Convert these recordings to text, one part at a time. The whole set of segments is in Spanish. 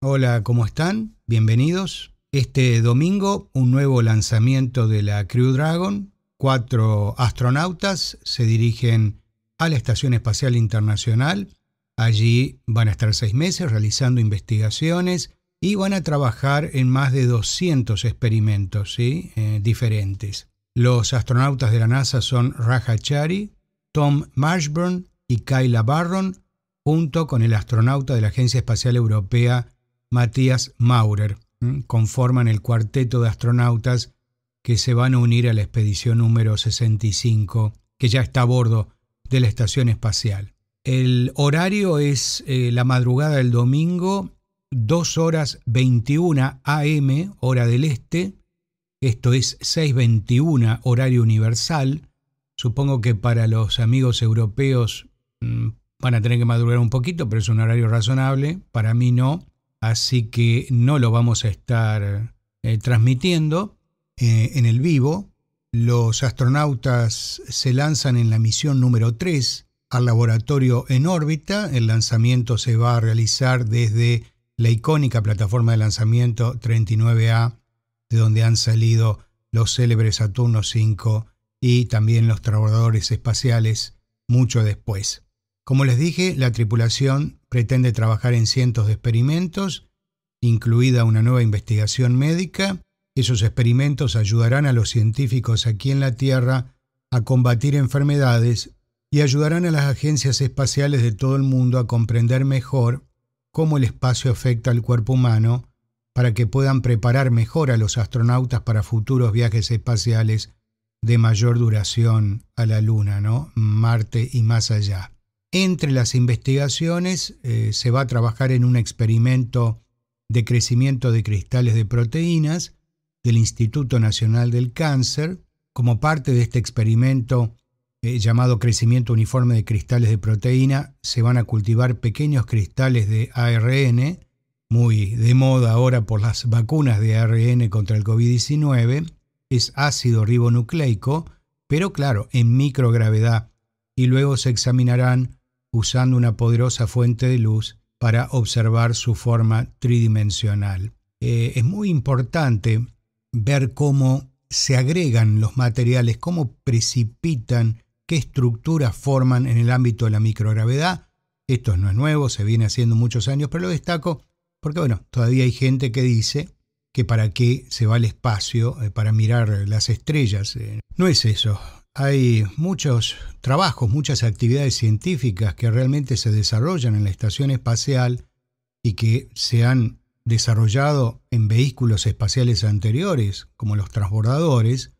Hola, ¿cómo están? Bienvenidos. Este domingo un nuevo lanzamiento de la Crew Dragon. Cuatro astronautas se dirigen a la Estación Espacial Internacional. Allí van a estar seis meses realizando investigaciones y van a trabajar en más de 200 experimentos eh, diferentes. Los astronautas de la NASA son Raja Chari, Tom Marshburn y Kyla Barron, junto con el astronauta de la Agencia Espacial Europea Matías Maurer, conforman el cuarteto de astronautas que se van a unir a la expedición número 65, que ya está a bordo de la estación espacial. El horario es eh, la madrugada del domingo, 2 horas 21 AM, hora del este, esto es 6.21 horario universal. Supongo que para los amigos europeos van a tener que madrugar un poquito, pero es un horario razonable, para mí no así que no lo vamos a estar eh, transmitiendo eh, en el vivo. Los astronautas se lanzan en la misión número 3 al laboratorio en órbita. El lanzamiento se va a realizar desde la icónica plataforma de lanzamiento 39A, de donde han salido los célebres Saturno 5 y también los trabajadores espaciales mucho después. Como les dije, la tripulación pretende trabajar en cientos de experimentos, incluida una nueva investigación médica. Esos experimentos ayudarán a los científicos aquí en la Tierra a combatir enfermedades y ayudarán a las agencias espaciales de todo el mundo a comprender mejor cómo el espacio afecta al cuerpo humano para que puedan preparar mejor a los astronautas para futuros viajes espaciales de mayor duración a la Luna, ¿no? Marte y más allá. Entre las investigaciones eh, se va a trabajar en un experimento de crecimiento de cristales de proteínas del Instituto Nacional del Cáncer. Como parte de este experimento eh, llamado crecimiento uniforme de cristales de proteína, se van a cultivar pequeños cristales de ARN, muy de moda ahora por las vacunas de ARN contra el COVID-19. Es ácido ribonucleico, pero claro, en microgravedad. Y luego se examinarán usando una poderosa fuente de luz para observar su forma tridimensional. Eh, es muy importante ver cómo se agregan los materiales, cómo precipitan, qué estructuras forman en el ámbito de la microgravedad. Esto no es nuevo, se viene haciendo muchos años, pero lo destaco porque, bueno, todavía hay gente que dice que para qué se va al espacio eh, para mirar las estrellas. Eh. no es eso. Hay muchos trabajos, muchas actividades científicas que realmente se desarrollan en la estación espacial y que se han desarrollado en vehículos espaciales anteriores, como los transbordadores,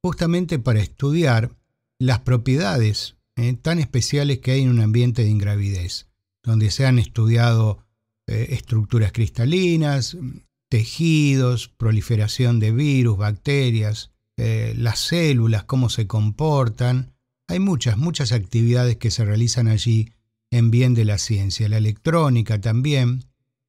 justamente para estudiar las propiedades eh, tan especiales que hay en un ambiente de ingravidez, donde se han estudiado eh, estructuras cristalinas, tejidos, proliferación de virus, bacterias, eh, las células, cómo se comportan. Hay muchas, muchas actividades que se realizan allí en bien de la ciencia, la electrónica también.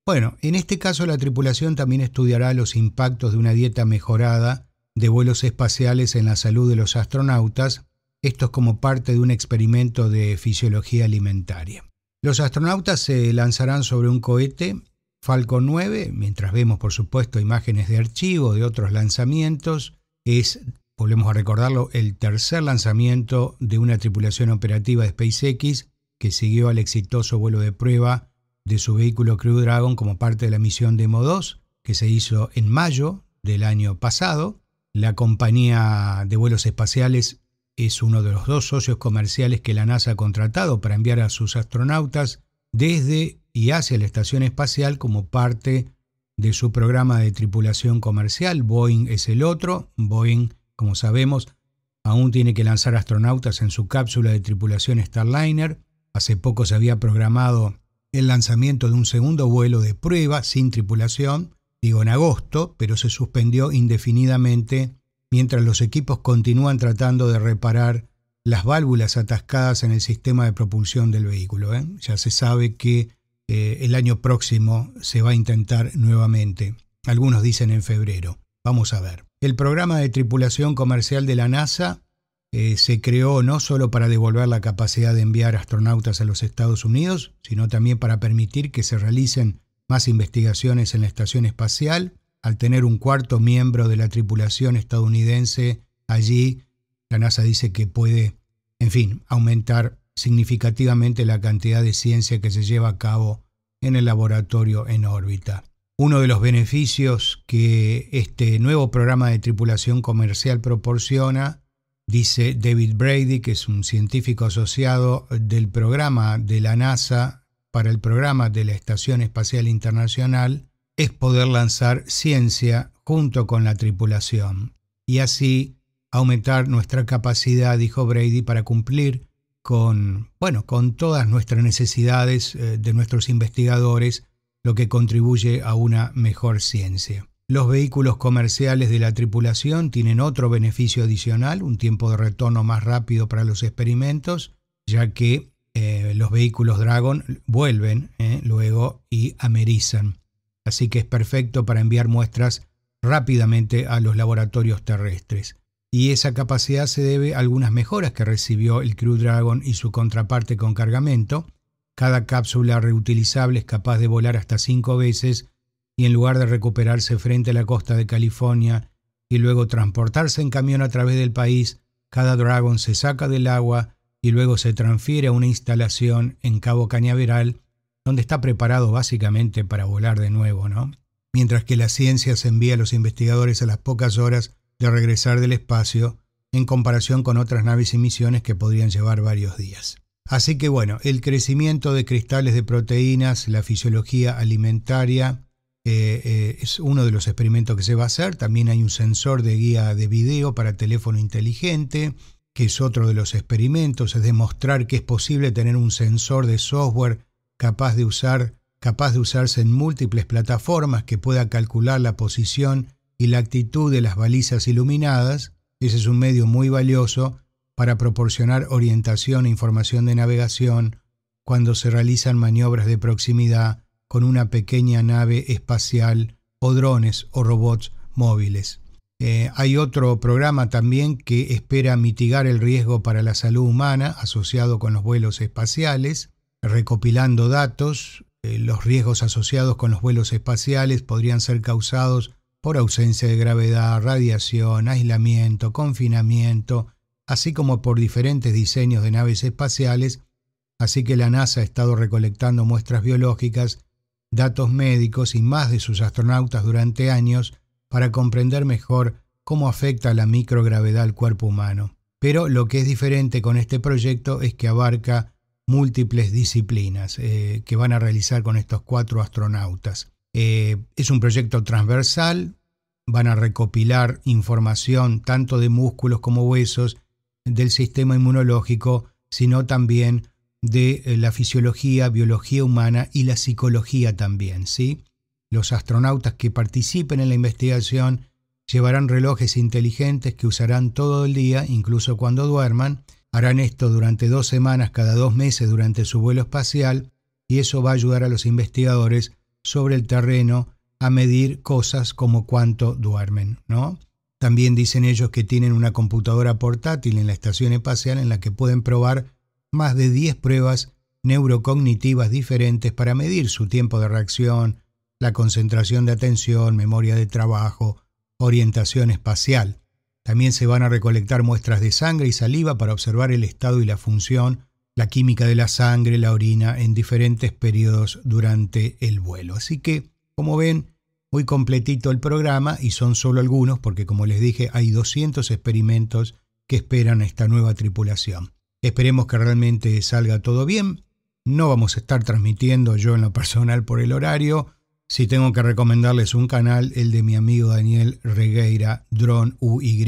Bueno, en este caso la tripulación también estudiará los impactos de una dieta mejorada de vuelos espaciales en la salud de los astronautas, esto es como parte de un experimento de fisiología alimentaria. Los astronautas se lanzarán sobre un cohete Falcon 9, mientras vemos por supuesto imágenes de archivo de otros lanzamientos, es, volvemos a recordarlo, el tercer lanzamiento de una tripulación operativa de SpaceX que siguió al exitoso vuelo de prueba de su vehículo Crew Dragon como parte de la misión Demo 2 que se hizo en mayo del año pasado. La compañía de vuelos espaciales es uno de los dos socios comerciales que la NASA ha contratado para enviar a sus astronautas desde y hacia la estación espacial como parte de su programa de tripulación comercial. Boeing es el otro. Boeing, como sabemos, aún tiene que lanzar astronautas en su cápsula de tripulación Starliner. Hace poco se había programado el lanzamiento de un segundo vuelo de prueba sin tripulación, digo en agosto, pero se suspendió indefinidamente mientras los equipos continúan tratando de reparar las válvulas atascadas en el sistema de propulsión del vehículo. ¿eh? Ya se sabe que eh, el año próximo se va a intentar nuevamente. Algunos dicen en febrero. Vamos a ver. El programa de tripulación comercial de la NASA eh, se creó no solo para devolver la capacidad de enviar astronautas a los Estados Unidos, sino también para permitir que se realicen más investigaciones en la estación espacial. Al tener un cuarto miembro de la tripulación estadounidense allí, la NASA dice que puede, en fin, aumentar significativamente la cantidad de ciencia que se lleva a cabo en el laboratorio en órbita. Uno de los beneficios que este nuevo programa de tripulación comercial proporciona, dice David Brady, que es un científico asociado del programa de la NASA para el programa de la Estación Espacial Internacional, es poder lanzar ciencia junto con la tripulación y así aumentar nuestra capacidad, dijo Brady, para cumplir con, bueno, con todas nuestras necesidades eh, de nuestros investigadores, lo que contribuye a una mejor ciencia. Los vehículos comerciales de la tripulación tienen otro beneficio adicional, un tiempo de retorno más rápido para los experimentos, ya que eh, los vehículos Dragon vuelven eh, luego y amerizan. Así que es perfecto para enviar muestras rápidamente a los laboratorios terrestres y esa capacidad se debe a algunas mejoras que recibió el Crew Dragon y su contraparte con cargamento. Cada cápsula reutilizable es capaz de volar hasta cinco veces y en lugar de recuperarse frente a la costa de California y luego transportarse en camión a través del país, cada Dragon se saca del agua y luego se transfiere a una instalación en Cabo Cañaveral, donde está preparado básicamente para volar de nuevo, ¿no? Mientras que la ciencia se envía a los investigadores a las pocas horas de regresar del espacio en comparación con otras naves y misiones que podrían llevar varios días. Así que bueno, el crecimiento de cristales de proteínas, la fisiología alimentaria, eh, eh, es uno de los experimentos que se va a hacer. También hay un sensor de guía de video para teléfono inteligente, que es otro de los experimentos, es demostrar que es posible tener un sensor de software capaz de usar capaz de usarse en múltiples plataformas que pueda calcular la posición y la actitud de las balizas iluminadas, ese es un medio muy valioso para proporcionar orientación e información de navegación cuando se realizan maniobras de proximidad con una pequeña nave espacial o drones o robots móviles. Eh, hay otro programa también que espera mitigar el riesgo para la salud humana asociado con los vuelos espaciales, recopilando datos. Eh, los riesgos asociados con los vuelos espaciales podrían ser causados por ausencia de gravedad, radiación, aislamiento, confinamiento, así como por diferentes diseños de naves espaciales, así que la NASA ha estado recolectando muestras biológicas, datos médicos y más de sus astronautas durante años para comprender mejor cómo afecta la microgravedad al cuerpo humano. Pero lo que es diferente con este proyecto es que abarca múltiples disciplinas eh, que van a realizar con estos cuatro astronautas. Eh, es un proyecto transversal, van a recopilar información tanto de músculos como huesos, del sistema inmunológico, sino también de eh, la fisiología, biología humana y la psicología también. ¿sí? Los astronautas que participen en la investigación llevarán relojes inteligentes que usarán todo el día, incluso cuando duerman. Harán esto durante dos semanas cada dos meses durante su vuelo espacial y eso va a ayudar a los investigadores sobre el terreno a medir cosas como cuánto duermen, ¿no? También dicen ellos que tienen una computadora portátil en la estación espacial en la que pueden probar más de 10 pruebas neurocognitivas diferentes para medir su tiempo de reacción, la concentración de atención, memoria de trabajo, orientación espacial. También se van a recolectar muestras de sangre y saliva para observar el estado y la función la química de la sangre, la orina, en diferentes periodos durante el vuelo. Así que, como ven, muy completito el programa y son solo algunos porque, como les dije, hay 200 experimentos que esperan esta nueva tripulación. Esperemos que realmente salga todo bien. No vamos a estar transmitiendo yo en lo personal por el horario. Si tengo que recomendarles un canal, el de mi amigo Daniel Regueira, Drone UY,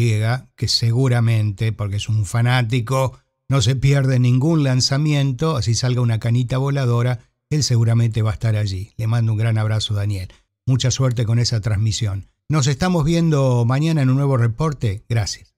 que seguramente, porque es un fanático, no se pierde ningún lanzamiento, así salga una canita voladora, él seguramente va a estar allí. Le mando un gran abrazo, Daniel. Mucha suerte con esa transmisión. Nos estamos viendo mañana en un nuevo reporte. Gracias.